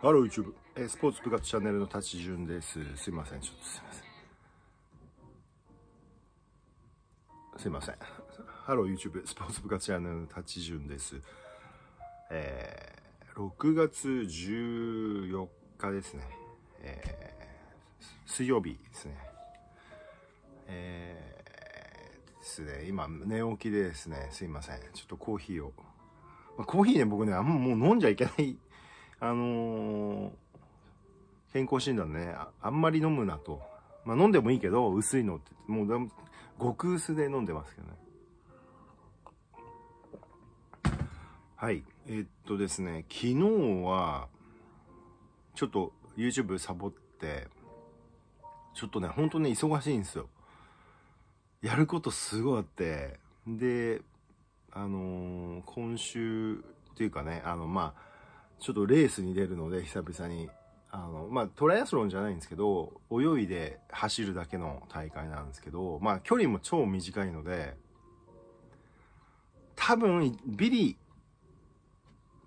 ハロー YouTube、えー、スポーツ部活チャンネルの立ち順です。すいません、ちょっとすいません。すいません。ハロー YouTube、スポーツ部活チャンネルの立ち順です。えー、6月14日ですね。えー、水曜日ですね。えー、ですね、今寝起きでですね、すいません。ちょっとコーヒーを。まコーヒーね、僕ね、あんまもう飲んじゃいけない。あのー、健康診断ねあ、あんまり飲むなと。まあ、飲んでもいいけど、薄いのって、もう極薄で飲んでますけどね。はい。えっとですね、昨日は、ちょっと YouTube サボって、ちょっとね、ほんとね、忙しいんですよ。やることすごいあって、で、あのー、今週っていうかね、あの、まあ、ちょっとレースに出るので、久々に。あの、まあ、トライアスロンじゃないんですけど、泳いで走るだけの大会なんですけど、まあ、距離も超短いので、多分、ビリ、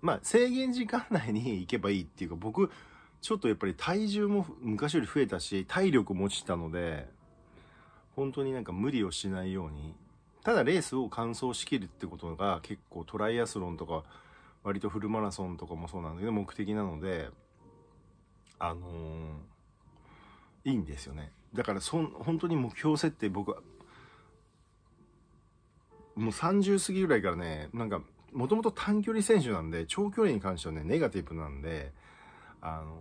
まあ、制限時間内に行けばいいっていうか、僕、ちょっとやっぱり体重も昔より増えたし、体力も落ちたので、本当になんか無理をしないように、ただレースを完走しきるってことが結構トライアスロンとか、割とフルマラソンとかもそうなんだけど、目的なので、あのー、いいんですよね。だからそ、本当に目標設定僕は、もう30過ぎぐらいからね、なんか、もともと短距離選手なんで、長距離に関してはね、ネガティブなんで、あの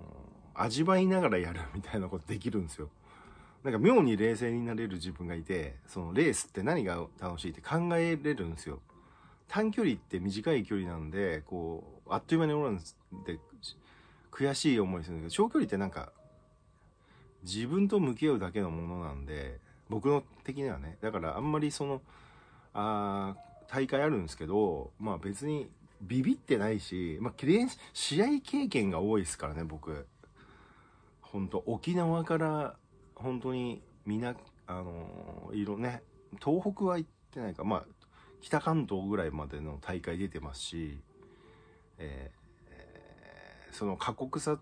ー、味わいながらやるみたいなことできるんですよ。なんか妙に冷静になれる自分がいて、そのレースって何が楽しいって考えれるんですよ。短距離って短い距離なんで、こう、あっという間に終わるんで、悔しい思いするんですけど、長距離ってなんか、自分と向き合うだけのものなんで、僕の的にはね、だからあんまりその、あ大会あるんですけど、まあ別にビビってないし、まあ、試合経験が多いですからね、僕。本当沖縄から本当にみなあのー、いろね東北は行ってないかまあ北関東ぐらいまでの大会出てますし、えー、その過酷さ、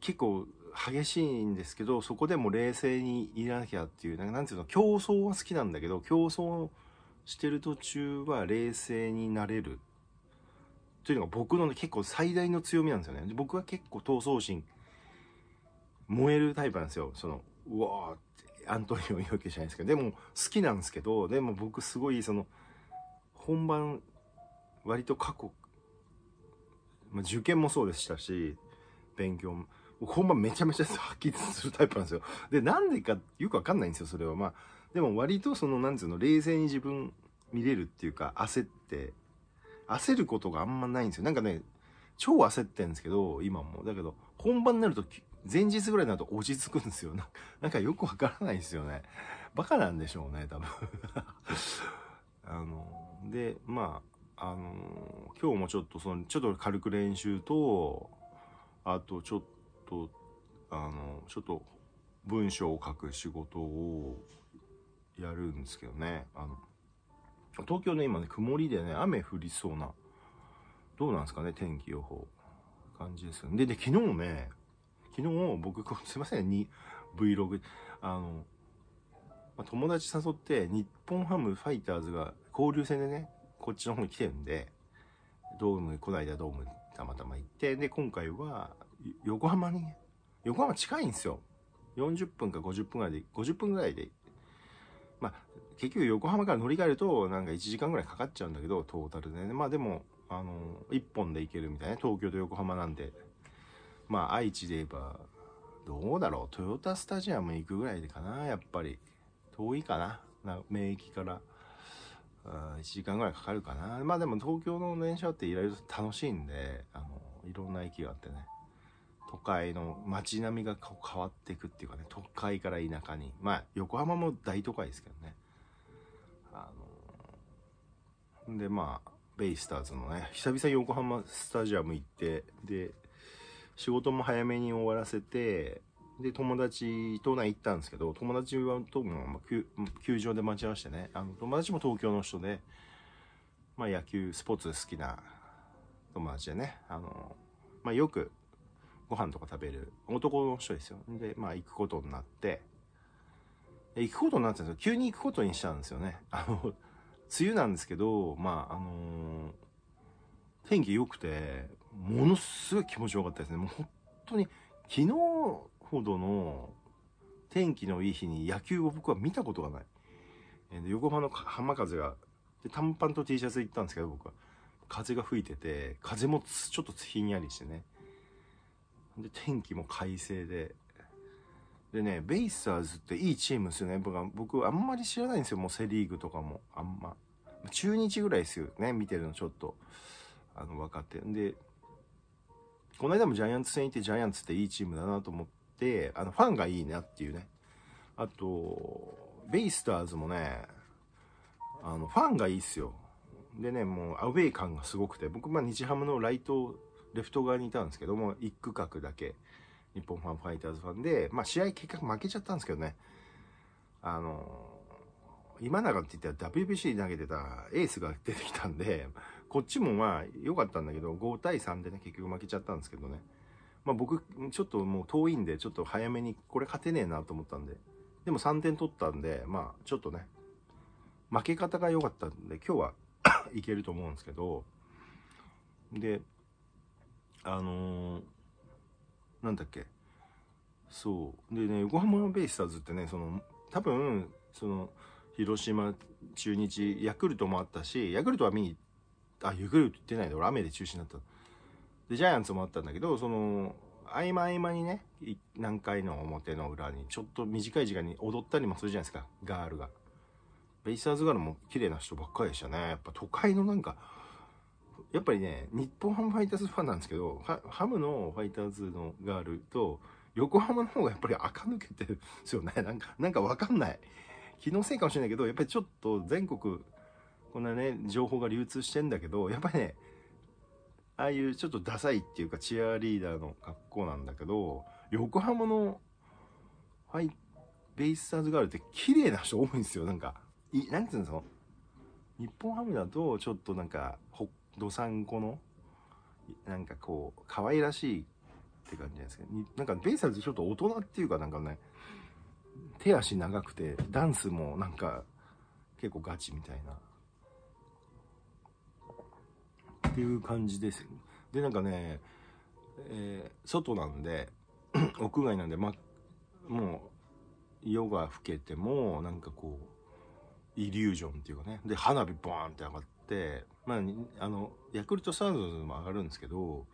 結構激しいんですけど、そこでも冷静にいらなきゃっていう、なんかなんていうの、競争は好きなんだけど、競争してる途中は冷静になれる。というのが僕の、ね、結構最大の強みなんですよね。僕は結構闘争心、燃えるタイプなんですよ。その、うわーってアントニオ猪木じゃないですけど、でも好きなんですけど、でも僕すごいその、本番、割と過去、まあ、受験もそうでしたし、勉強も、本番めちゃめちゃ発揮するタイプなんですよ。で、なんでかよくわかんないんですよ、それは。まあ、でも割とその、なん言うの、冷静に自分見れるっていうか、焦って、焦ることがあんまないんですよ。なんかね、超焦ってんですけど、今も。だけど、本番になると前日ぐらいになると落ち着くんですよ。なんかよくわからないんですよね。バカなんでしょうね、多分 あの、で、まあ、あの、今日もちょっとその、ちょっと軽く練習と、あとちょっと、あの、ちょっと文章を書く仕事をやるんですけどね。あの、東京ね、今ね、曇りでね、雨降りそうな、どうなんですかね、天気予報。感じですよね。で、で、昨日ね、昨日僕、すいません、に Vlog、あの、ま友達誘って日本ハムファイターズが交流戦でね、こっちの方に来てるんで、ドーム、こないだドームたまたま行って、で、今回は横浜に、ね、横浜近いんですよ。40分か50分ぐらいで、50分ぐらいで、まあ、結局横浜から乗り換えるとなんか1時間ぐらいかかっちゃうんだけど、トータルでね。まあでも、あの、1本で行けるみたいな、東京と横浜なんで、まあ愛知で言えば、どうだろう、トヨタスタジアム行くぐらいでかな、やっぱり。遠いかな、な名駅から。1時間ぐらいかかるかな。まあでも東京の電車っていろいろ楽しいんで、あの、いろんな駅があってね。都会の街並みが変わっていくっていうかね、都会から田舎に。まあ横浜も大都会ですけどね。あの、でまあ、ベイスターズのね、久々横浜スタジアム行って、で、仕事も早めに終わらせて、で、友達と行ったんですけど、友達はとも球場で待ち合わせてね、あの友達も東京の人で、まあ野球、スポーツ好きな友達でね、あの、まあよくご飯とか食べる男の人ですよ。で、まあ行くことになって、行くことになってたんですよ。急に行くことにしたんですよね。あの、梅雨なんですけど、まああのー、天気良くて、ものすごい気持ちよかったですね。もう本当に昨日ほどの天気のいい日に野球を僕は見たことがない。えー、横浜の浜風が、で短パンと T シャツ行ったんですけど僕は。風が吹いてて、風もちょっとひんやりしてね。で、天気も快晴で。でね、ベイスターズっていいチームですよね。僕は、僕あんまり知らないんですよ。もうセリーグとかも。あんま。中日ぐらいですよね。見てるのちょっと。あの、分かって。んで、この間もジャイアンツ戦行ってジャイアンツっていいチームだなと思って、あの、ファンがいいなっていうね。あと、ベイスターズもね、あの、ファンがいいっすよ。でね、もうアウェイ感がすごくて、僕、まあ、日ハムのライト、レフト側にいたんですけども、一区画だけ、日本ファン、ファイターズファンで、まあ、試合結果負けちゃったんですけどね、あの、今永って言ったら WBC 投げてたエースが出てきたんで、こっちもまあ良かったんだけど、5対3でね、結局負けちゃったんですけどね。まあ僕、ちょっともう遠いんで、ちょっと早めにこれ勝てねえなと思ったんで。でも3点取ったんで、まあちょっとね、負け方が良かったんで、今日は いけると思うんですけど、で、あのー、なんだっけ、そう。でね、横浜ベイスターズってね、その、多分、その、広島、中日、ヤクルトもあったし、ヤクルトは見にあ、ゆっく言ってないで、俺雨で中止になった。で、ジャイアンツもあったんだけど、その、合間合間にね、何回の表の裏に、ちょっと短い時間に踊ったりもするじゃないですか、ガールが。ベイスターズガールも綺麗な人ばっかりでしたね。やっぱ都会のなんか、やっぱりね、日本ハムファイターズファンなんですけど、ハムのファイターズのガールと、横浜の方がやっぱり垢抜けてるんですよね。なんか、なんかわかんない。気のせいかもしれないけど、やっぱりちょっと全国こんなね、情報が流通してんだけど、やっぱりね、ああいうちょっとダサいっていうかチアリーダーの格好なんだけど、横浜の、はい、ベイスターズガールって綺麗な人多いんですよ、なんか。い、なんていうの日本ハムだと、ちょっとなんか、ほ、どさんこの、なんかこう、可愛らしいって感じじゃないですけど、なんかベイスターズちょっと大人っていうかなんかね、手足長くて、ダンスもなんか、結構ガチみたいなっていう感じですでなんかね、えー、外なんで 屋外なんで、ま、もう夜が更けてもなんかこうイリュージョンっていうかねで花火ボーンって上がってまああのヤクルトサウンドでも上がるんですけど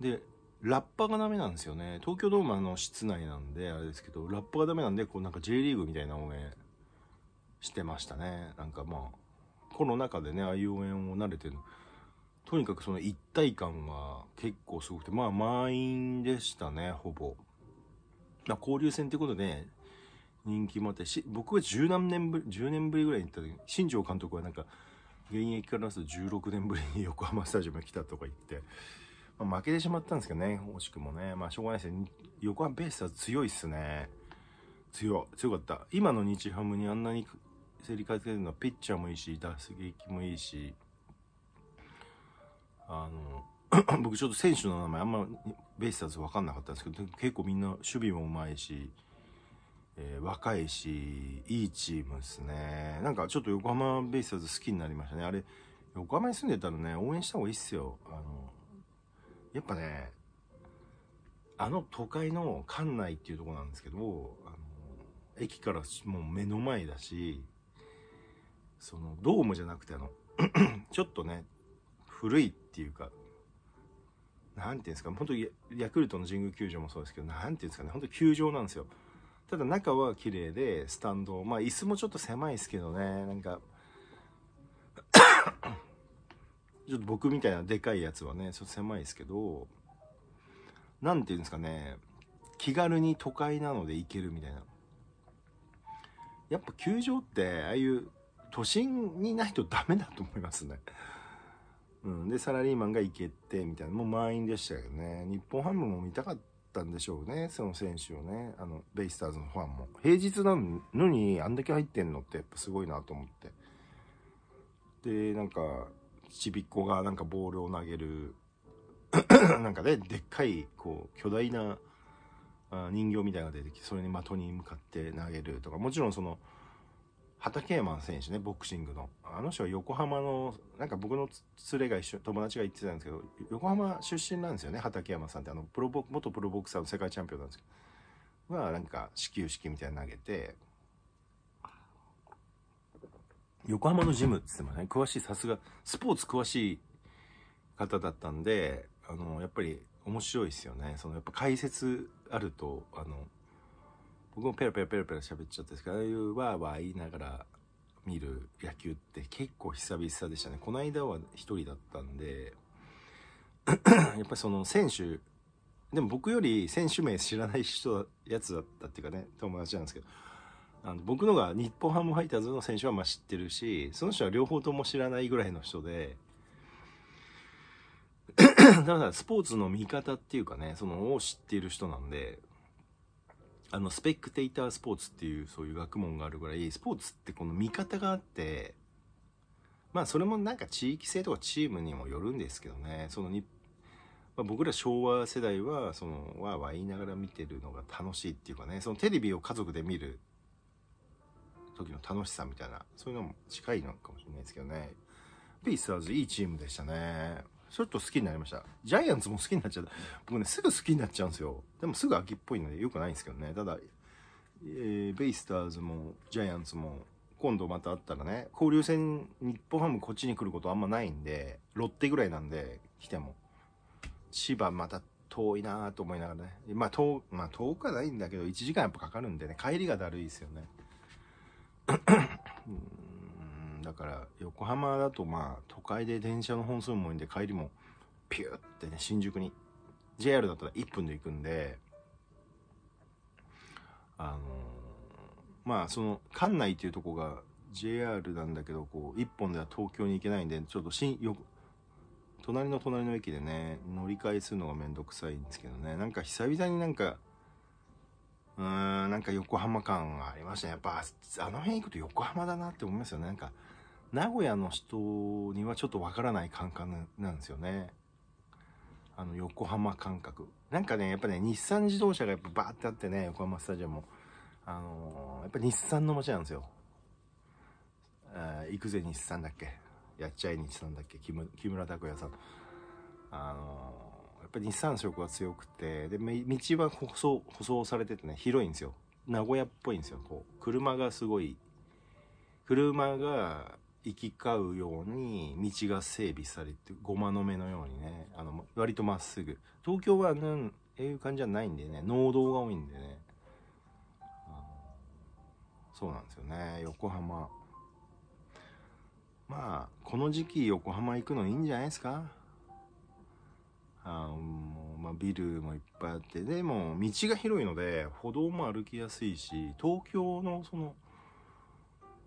でラッパがダメなんですよね東京ドームの室内なんであれですけどラッパがダメなんでこうなんか J リーグみたいな応援してましたねなんかまあコロナ禍でねああいう応援を慣れてるのとにかくその一体感は結構すごくて、まあ満員でしたね、ほぼ。まあ、交流戦ということで、人気もあってし、僕は十何年ぶり、10年ぶりぐらいに行った時、新庄監督はなんか、現役からすると16年ぶりに横浜スタジアムに来たとか言って、まあ、負けてしまったんですけどね、惜しくもね。まあ、しょうがないですね。横浜ベースは強いっすね。強い、強かった。今の日ハムにあんなに競りかけるのは、ピッチャーもいいし、打撃もいいし、あの 僕ちょっと選手の名前あんまベイスターズ分かんなかったんですけど結構みんな守備もうまいし、えー、若いしいいチームですねなんかちょっと横浜ベイスターズ好きになりましたねあれ横浜に住んでたらね応援した方がいいっすよあのやっぱねあの都会の館内っていうとこなんですけどあの駅からもう目の前だしそのドームじゃなくてあの ちょっとね古いっていうか、何ていうんですか、本当にヤクルトの神宮球場もそうですけど、何ていうんですかね、本当球場なんですよ。ただ中は綺麗で、スタンド、まあ椅子もちょっと狭いですけどね、なんか ちょっと僕みたいなでかいやつはね、ちょっと狭いですけど、何ていうんですかね、気軽に都会なので行けるみたいな。やっぱ球場って、ああいう都心にないとダメだと思いますね。うん、でサラリーマンが行けてみたいなもう満員でしたけどね日本ハムも見たかったんでしょうねその選手をねあのベイスターズのファンも平日なのにあんだけ入ってんのってやっぱすごいなと思ってでなんかちびっ子がなんかボールを投げる なんかねでっかいこう巨大な人形みたいなのが出てきてそれに的に向かって投げるとかもちろんその畠山選手ね、ボクシングの。あの人は横浜の、なんか僕の連れが一緒、友達が言ってたんですけど、横浜出身なんですよね、畠山さんって。あの、プロボ、元プロボクサーの世界チャンピオンなんですけど。が、なんか、始球式みたいな投げて、横浜のジムって言ってもね、詳しい、さすが、スポーツ詳しい方だったんで、あの、やっぱり面白いですよね。その、やっぱ解説あると、あの、僕もペラペラペラペラ喋っちゃったんですけど、ああいうわーわー言いながら見る野球って結構久々でしたね。この間は一人だったんで、やっぱりその選手、でも僕より選手名知らない人、やつだったっていうかね、友達なんですけど、あの僕のが日本ハムファイターズの選手はまあ知ってるし、その人は両方とも知らないぐらいの人で、だからスポーツの見方っていうかね、そのを知っている人なんで、あの、スペクテータースポーツっていうそういう学問があるぐらい、スポーツってこの見方があって、まあそれもなんか地域性とかチームにもよるんですけどね、そのに、まあ、僕ら昭和世代は、その、わーわー言いながら見てるのが楽しいっていうかね、そのテレビを家族で見る時の楽しさみたいな、そういうのも近いのかもしれないですけどね。ピースターズいいチームでしたね。ちょっと好きになりました。ジャイアンツも好きになっちゃった。僕ね、すぐ好きになっちゃうんですよ。でもすぐ秋っぽいのでよくないんですけどね。ただ、えー、ベイスターズもジャイアンツも今度またあったらね、交流戦日本ハムこっちに来ることあんまないんで、ロッテぐらいなんで来ても。千葉また遠いなぁと思いながらね。まあ遠、まあ遠くはないんだけど、1時間やっぱかかるんでね、帰りがだるいですよね。うんだから横浜だとまあ都会で電車の本数も多いんで帰りもピューってね新宿に JR だったら1分で行くんであのー、まあその館内っていうとこが JR なんだけどこう1本では東京に行けないんでちょっと新よ隣の隣の駅でね乗り換えするのがめんどくさいんですけどねなんか久々になんかうーんなんか横浜感がありましたねやっぱあの辺行くと横浜だなって思いますよねなんか名古屋の人にはちょっとわからない感覚なんですよね。あの、横浜感覚。なんかね、やっぱね、日産自動車がやっぱバーってあってね、横浜スタジアムも。あのー、やっぱ日産の街なんですよ。えー、行くぜ日産だっけやっちゃえ日産だっけ木村拓哉さん。あのー、やっぱり日産色が強くて、で、道は舗装、舗装されててね、広いんですよ。名古屋っぽいんですよ。こう、車がすごい、車が行き交うように道が整備されてごまの目のようにねあの割とまっすぐ東京はなんえいう感じじゃないんでね農道が多いんでねそうなんですよね横浜まあこの時期横浜行くのいいんじゃないですかあもう、まあ、ビルもいっぱいあってでも道が広いので歩道も歩きやすいし東京のその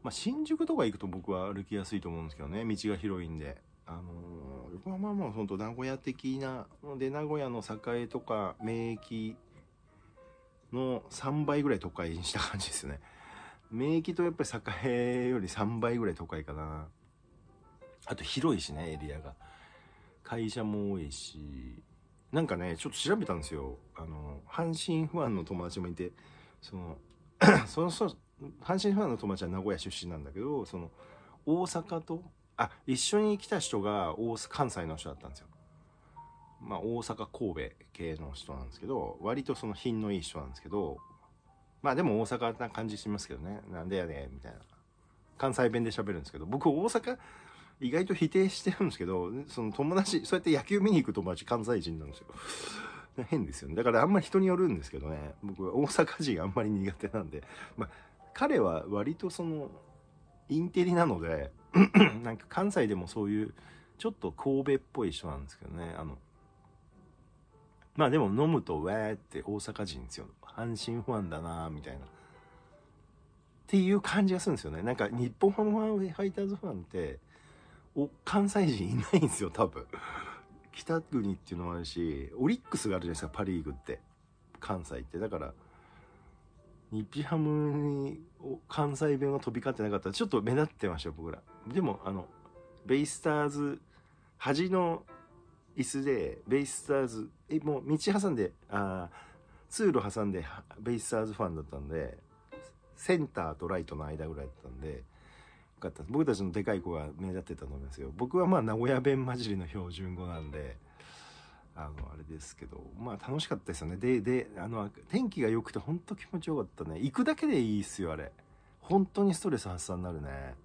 まあ、新宿とか行くと僕は歩きやすいと思うんですけどね道が広いんで。あのー、横浜もほんと名古屋的なので名古屋の栄とか名駅の3倍ぐらい都会にした感じですね。名駅とやっぱり栄より3倍ぐらい都会かな。あと広いしね、エリアが。会社も多いし。なんかね、ちょっと調べたんですよ。あの、阪神ファンの友達もいて、その、その、阪神ファンの友達は名古屋出身なんだけどその大阪とあ一緒に来た人が大関西の人だったんですよ。まあ、大阪神戸系の人なんですけど割とその品のいい人なんですけどまあでも大阪な感じしますけどねなんでやねんみたいな関西弁で喋るんですけど僕大阪意外と否定してるんですけどその友達そうやって野球見に行く友達関西人なんですよ。変ですよねだからあんまり人によるんですけどね僕は大阪人あんまり苦手なんでまあ彼は割とそのインテリなので なんか関西でもそういうちょっと神戸っぽい人なんですけどねあのまあでも飲むと「わー」って大阪人ですよ阪神ファンだなみたいなっていう感じがするんですよねなんか日本ハムファンファイターズファンってお関西人いないんですよ多分北国っていうのもあるしオリックスがあるじゃないですかパ・リーグって関西ってだから日ハムに関西弁が飛び交ってなかったらちょっと目立ってましたよ、僕ら。でも、あの、ベイスターズ、端の椅子で、ベイスターズ、え、もう道挟んで、あ通路挟んで、ベイスターズファンだったんで、センターとライトの間ぐらいだったんで、よかった僕たちのでかい子が目立ってたと思いますよ。僕はまあ名古屋弁混じりの標準語なんで、あの、あれですけど、まあ楽しかったですよね。で、で、あの、天気が良くて本当気持ちよかったね。行くだけでいいっすよ、あれ。本当にストレス発散になるね。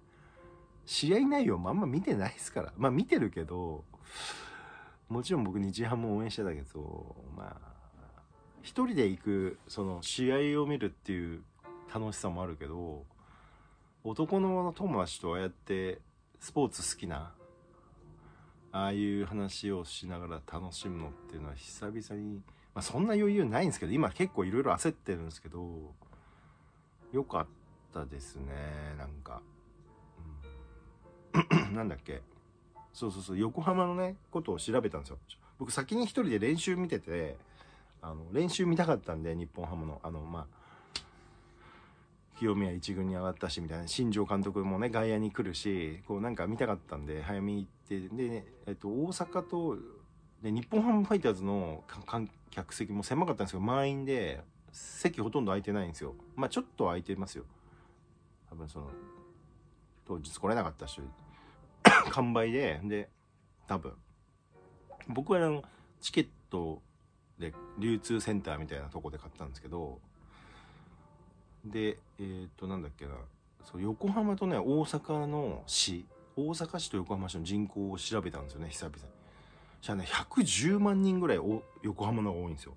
試合内容もあんま見てないっすから。まあ見てるけど、もちろん僕日ハムも応援してたけど、まあ、一人で行く、その試合を見るっていう楽しさもあるけど、男の友達とああやってスポーツ好きなああいう話をしながら楽しむのっていうのは久々に、まあ、そんな余裕ないんですけど今結構いろいろ焦ってるんですけどよかったですねなんか、うん、なんだっけそうそうそう横浜のねことを調べたんですよ僕先に一人で練習見ててあの練習見たかったんで日本ハムのあのまあ清宮一軍に上がったしみたいな新庄監督もね外野に来るしこうなんか見たかったんで早めに行ってで、ね、えっと、大阪とで日本ハムファイターズの客席も狭かったんですけど満員で席ほとんど空いてないんですよまあちょっと空いてますよ多分その当日来れなかったし 完売でで多分僕はあのチケットで流通センターみたいなとこで買ったんですけどで、えっ、と、なんだっけな、そう横浜とね、大阪の市、大阪市と横浜市の人口を調べたんですよね、久々に。じゃあね、110万人ぐらいお横浜の方が多いんですよ。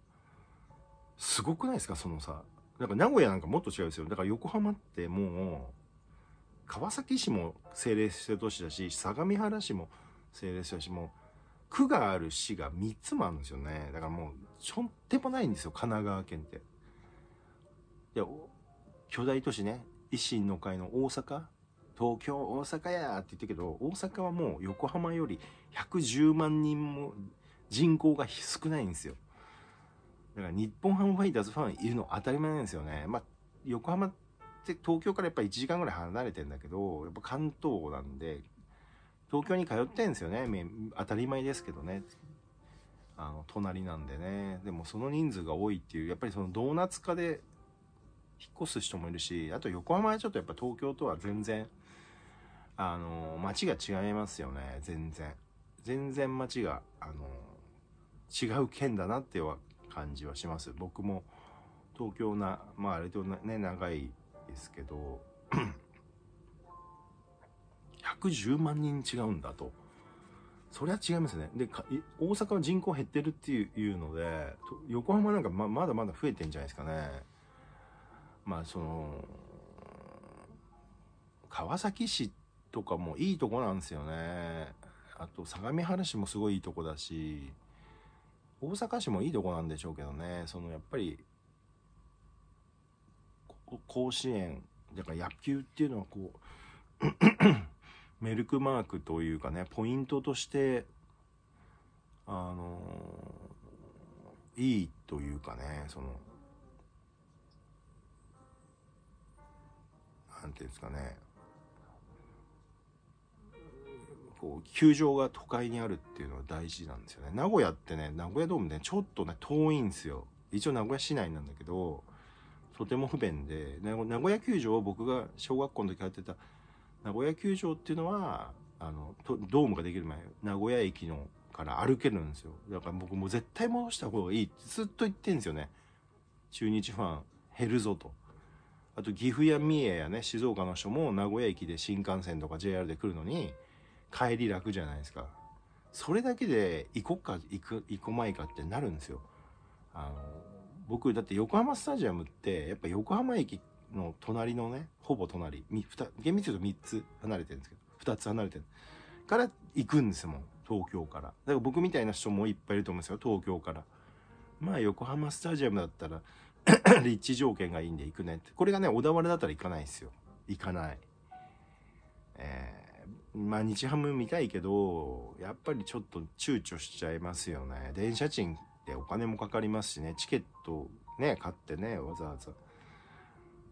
すごくないですか、そのさ。なんか名古屋なんかもっと違うんですよ。だから横浜ってもう、川崎市も政令指定都市だし、相模原市も政令指定市も、区がある市が3つもあるんですよね。だからもう、とょんでもないんですよ、神奈川県って。いや、巨大都市ね、維新の会の大阪、東京、大阪やって言ったけど、大阪はもう横浜より110万人も人口が少ないんですよ。だから日本ハムファイターズファンいるの当たり前なんですよね。まあ、横浜って東京からやっぱ1時間ぐらい離れてんだけど、やっぱ関東なんで、東京に通ってんですよね。当たり前ですけどね。あの、隣なんでね。でもその人数が多いっていう、やっぱりそのドーナツ化で引っ越す人もいるし、あと横浜はちょっとやっぱ東京とは全然、あの街が違いますよね、全然。全然街が、あの違う県だなっては感じはします。僕も東京な、まああれとね、長いですけど、110 万人違うんだと。そりゃ違いますね。で、大阪は人口減ってるっていうので、横浜なんかままだまだ増えてんじゃないですかね。まあその川崎市とかもいいとこなんですよねあと相模原市もすごいいいとこだし大阪市もいいとこなんでしょうけどねそのやっぱり甲子園だから野球っていうのはこう メルクマークというかねポイントとしてあのいいというかねその何て言うんですかねこう球場が都会にあるっていうのは大事なんですよね名古屋ってね名古屋ドームねちょっとね遠いんですよ一応名古屋市内なんだけどとても不便で名古屋球場を僕が小学校の時やってた名古屋球場っていうのはあのドームができる前名古屋駅のから歩けるんですよだから僕も絶対戻した方がいいってずっと言ってんですよね中日ファン減るぞと。あと岐阜や三重やね静岡の人も名古屋駅で新幹線とか JR で来るのに帰り楽じゃないですかそれだけで行こっか行く行こまいかってなるんですよあの僕だって横浜スタジアムってやっぱ横浜駅の隣のねほぼ隣厳密に言うと3つ離れてるんですけど2つ離れてるから行くんですもん東京からだから僕みたいな人もいっぱいいると思うんですよ東京からまあ横浜スタジアムだったら立 地条件がいいんで行くねって。これがね、小田原だったら行かないんですよ。行かない。えー、まあ日ハム見たいけど、やっぱりちょっと躊躇しちゃいますよね。電車賃ってお金もかかりますしね、チケットね、買ってね、わざわざ。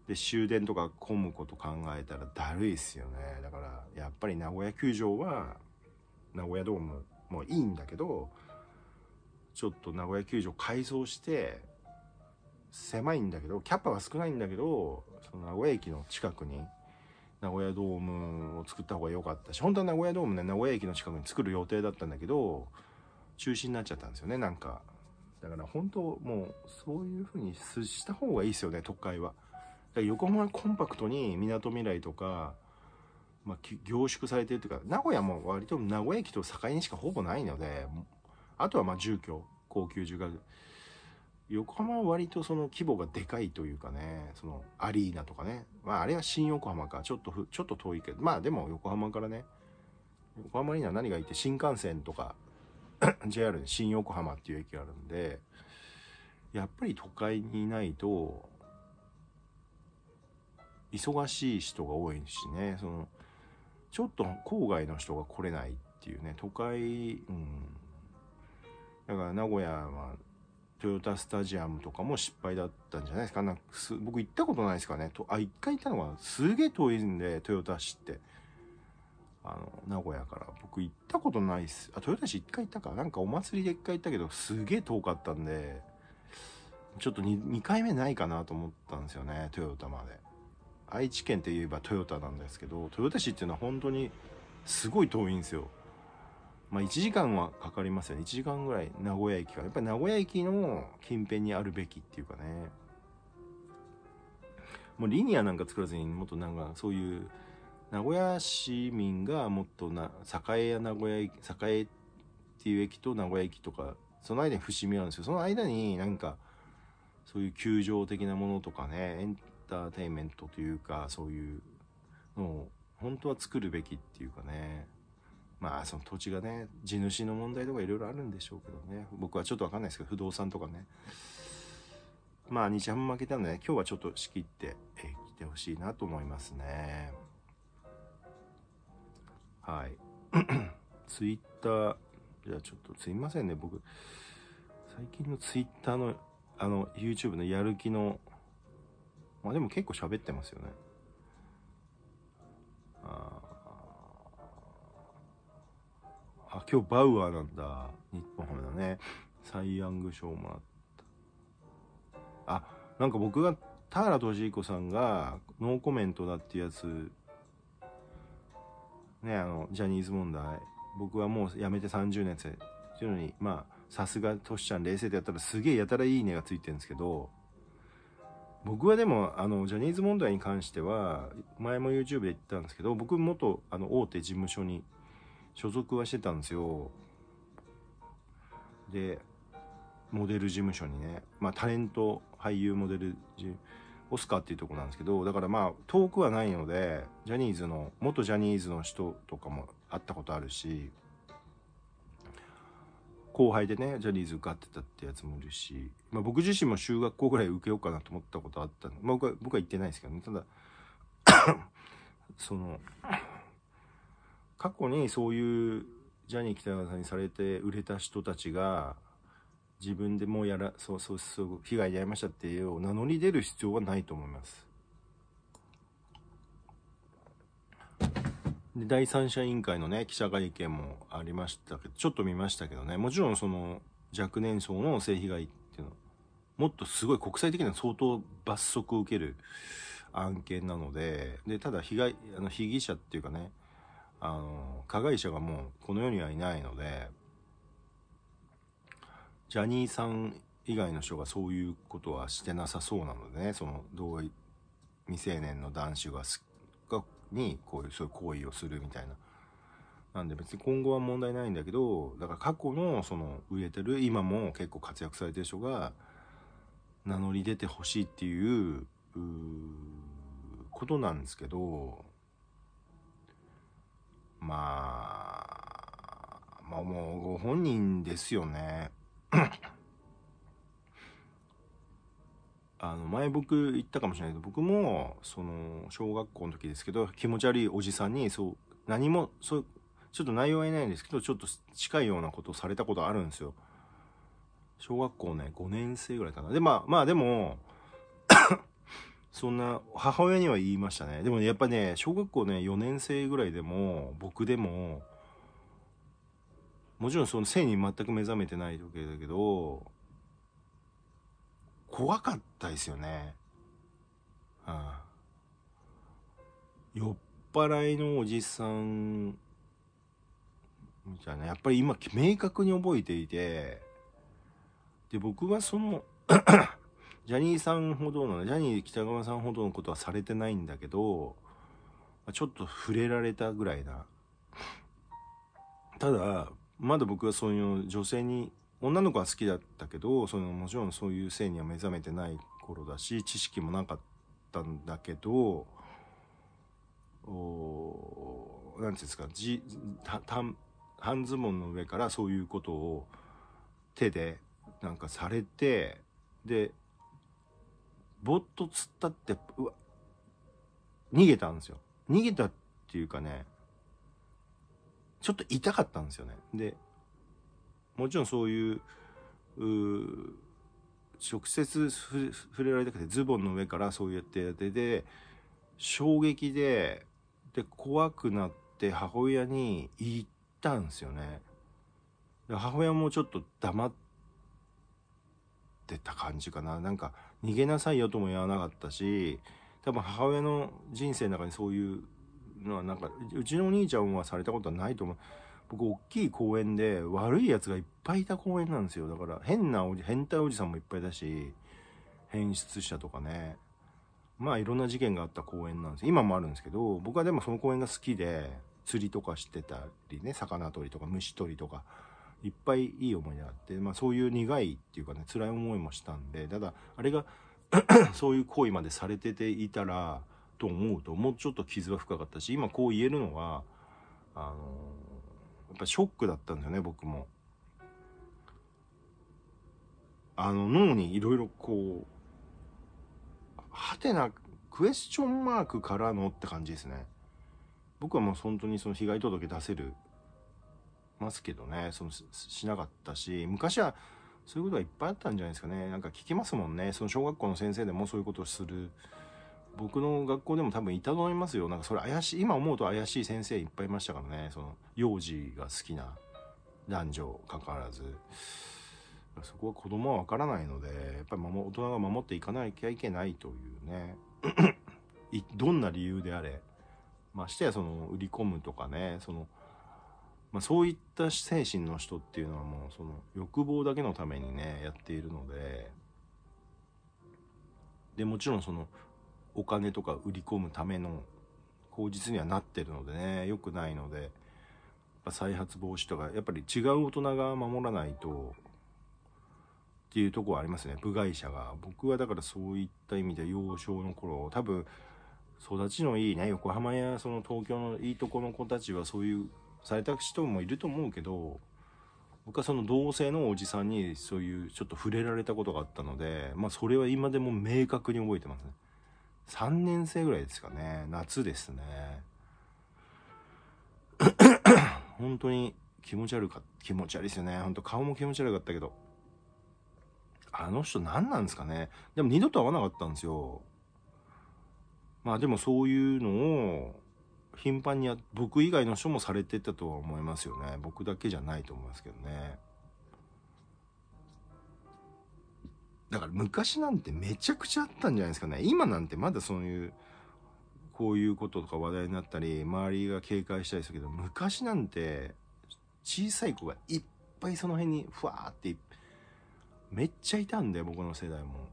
で、終電とか混むこと考えたらだるいっすよね。だから、やっぱり名古屋球場は、名古屋ドームもいいんだけど、ちょっと名古屋球場改装して、狭いんだけど、キャパは少ないんだけど、その名古屋駅の近くに、名古屋ドームを作った方が良かったし、本当は名古屋ドームね、名古屋駅の近くに作る予定だったんだけど、中止になっちゃったんですよね、なんか。だから本当、もう、そういう風にした方がいいですよね、都会は。だから横浜コンパクトに、みなとみらいとか、まあ、凝縮されてるというか、名古屋も割と名古屋駅と境にしかほぼないので、あとはまあ住居、高級住が横浜は割とその規模がでかいというかね、そのアリーナとかね。まああれは新横浜か。ちょっとふ、ちょっと遠いけど、まあでも横浜からね、横浜アリーナ何がいいって新幹線とか、JR で新横浜っていう駅があるんで、やっぱり都会にいないと、忙しい人が多いしね、その、ちょっと郊外の人が来れないっていうね、都会、うん。だから名古屋はヨタスタジアムとかも失敗だったんじゃないですかなんか僕行ったことないですかねとあ一回行ったのがすげえ遠いんで豊田市ってあの名古屋から僕行ったことないっすあ豊田市一回行ったかなんかお祭りで一回行ったけどすげえ遠かったんでちょっと 2, 2回目ないかなと思ったんですよね豊田まで愛知県って言えば豊田なんですけど豊田市っていうのは本当にすごい遠いんですよまあ、1時間はかかりますよね1時間ぐらい名古屋駅からやっぱり名古屋駅の近辺にあるべきっていうかねもうリニアなんか作らずにもっとなんかそういう名古屋市民がもっとな栄や名古屋駅栄っていう駅と名古屋駅とかその間に伏見あるんですけどその間になんかそういう球場的なものとかねエンターテインメントというかそういうのを本当は作るべきっていうかねまあその土地がね地主の問題とかいろいろあるんでしょうけどね僕はちょっと分かんないですけど不動産とかねまあ日ハム負けたのでね今日はちょっと仕切ってき、えー、てほしいなと思いますねはい ツイッターじゃあちょっとすいませんね僕最近のツイッターのあの YouTube のやる気のまあでも結構喋ってますよねあああ、今日バウアーなんだ。日本ハムだね。サイ・ヤング賞もらった。あ、なんか僕が、田原俊彦さんがノーコメントだってやつ、ね、あの、ジャニーズ問題。僕はもうやめて30年生。っていうのに、まあ、さすがトシちゃん冷静でやったらすげえやたらいいねがついてるんですけど、僕はでもあのジャニーズ問題に関しては前も YouTube で言ったんですけど僕元あの大手事務所に所属はしてたんですよでモデル事務所にねまあタレント俳優モデルオスカーっていうとこなんですけどだからまあ遠くはないのでジャニーズの元ジャニーズの人とかも会ったことあるし後輩でねジャニーズ受かってたってやつもいるし、まあ、僕自身も中学校ぐらい受けようかなと思ったことあったの、まあ、僕は僕は行ってないですけどねただ その過去にそういうジャニー喜多川さんにされて売れた人たちが自分でもうやらそうそうそう被害に遭いましたっていうを名乗り出る必要はないと思います。で第三者委員会のね記者会見もありましたけどちょっと見ましたけどねもちろんその若年層の性被害っていうのもっとすごい国際的には相当罰則を受ける案件なのででただ被害あの被疑者っていうかねあの、加害者がもうこの世にはいないので、ジャニーさん以外の人がそういうことはしてなさそうなのでね、その同意、未成年の男子ががにこういうそういう行為をするみたいな。なんで別に今後は問題ないんだけど、だから過去のその売れてる、今も結構活躍されてる人が名乗り出てほしいっていうことなんですけど、まあ、まあもうご本人ですよね。あの前僕言ったかもしれないけど僕もその小学校の時ですけど気持ち悪いおじさんにそう何もそうちょっと内容は言えないんですけどちょっと近いようなことをされたことあるんですよ小学校ね5年生ぐらいかなでまあまあでもそんな母親には言いましたねでもねやっぱね小学校ね4年生ぐらいでも僕でももちろんその性に全く目覚めてない時だけど怖かったですよね、うん、酔っ払いのおじさんみたいなやっぱり今明確に覚えていてで僕はそのジャニーさんほどの、ジャニー北川さんほどのことはされてないんだけど、ちょっと触れられたぐらいな。ただ、まだ僕はそういう女性に、女の子は好きだったけど、そのもちろんそういう性には目覚めてない頃だし、知識もなかったんだけど、おなんていうんですか、じたた半ズボンの上からそういうことを手でなんかされて、で、ぼっと突ったって、うわ、逃げたんですよ。逃げたっていうかね、ちょっと痛かったんですよね。で、もちろんそういう、う直接触れられたくて、ズボンの上からそうやってやってて、衝撃で、で、怖くなって母親に言ったんですよね。で母親もちょっと黙ってた感じかな。なんか、逃げなさいよとも言わなかったし、多分母親の人生の中にそういうのはなんか、うちのお兄ちゃんはされたことはないと思う。僕、大きい公園で悪い奴がいっぱいいた公園なんですよ。だから、変なおじ、変態おじさんもいっぱいだし、変質者とかね。まあ、いろんな事件があった公園なんです。今もあるんですけど、僕はでもその公園が好きで、釣りとかしてたりね、魚取りとか虫取りとか、いっぱいいい思い出があって、まあそういう苦いっていうかね、辛い思いもしたんで、ただ、あれが そういう行為までされてていたら、と思うと、もうちょっと傷は深かったし、今こう言えるのは、あのー、やっぱショックだったんだよね、僕も。あの、脳にいろいろこう、はてな、クエスチョンマークからのって感じですね。僕はもう本当にその被害届出せるますけどね、そのしなかったし、昔はそういうことがいっぱいあったんじゃないですかね。なんか聞きますもんね。その小学校の先生でもそういうことをする。僕の学校でも多分いたと思いますよ。なんかそれ怪しい、今思うと怪しい先生いっぱいいましたからね。その幼児が好きな男女関わらず。そこは子供はわからないので、やっぱり大人が守っていかなきゃいけないというね。どんな理由であれ。ましてやその売り込むとかね、そのまあ、そういった精神の人っていうのはもうその欲望だけのためにねやっているのででもちろんそのお金とか売り込むための口実にはなってるのでね良くないので再発防止とかやっぱり違う大人が守らないとっていうとこはありますね部外者が僕はだからそういった意味で幼少の頃多分育ちのいいね横浜やその東京のいいとこの子たちはそういうされた人もいると思うけど僕はその同性のおじさんにそういうちょっと触れられたことがあったのでまあそれは今でも明確に覚えてますね3年生ぐらいですかね夏ですね 本当に気持ち悪か気持ち悪いですよね本当顔も気持ち悪かったけどあの人何なんですかねでも二度と会わなかったんですよまあでもそういうのを頻繁に僕以外の人もされてたとは思いますよね僕だけじゃないと思いますけどねだから昔なんてめちゃくちゃあったんじゃないですかね今なんてまだそういうこういうこととか話題になったり周りが警戒したりするけど昔なんて小さい子がいっぱいその辺にふわーってめっちゃいたんで僕の世代も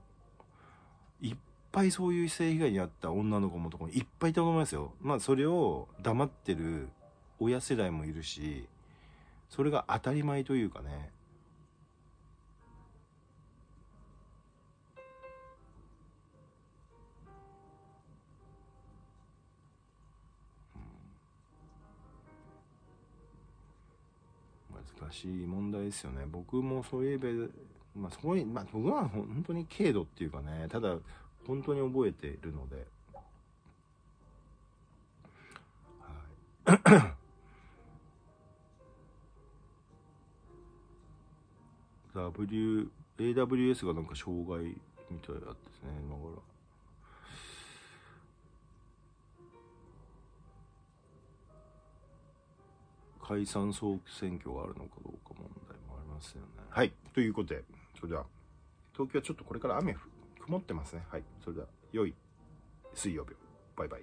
いっぱいそういう性被害に遭った女の子もとこいっぱいいたと思いますよ。まあそれを黙ってる親世代もいるし、それが当たり前というかね。難しい問題ですよね。僕もそういえば、まあ、そこに、まあ、僕は本当に軽度っていうかね、ただ、本当に覚えているので、はい、w AWS がなんか障害みたいだったですね今頃解散総選挙があるのかどうか問題もありますよねはいということでそれでは東京はちょっとこれから雨降る。曇ってますね。はい。それでは、良い水曜日バイバイ。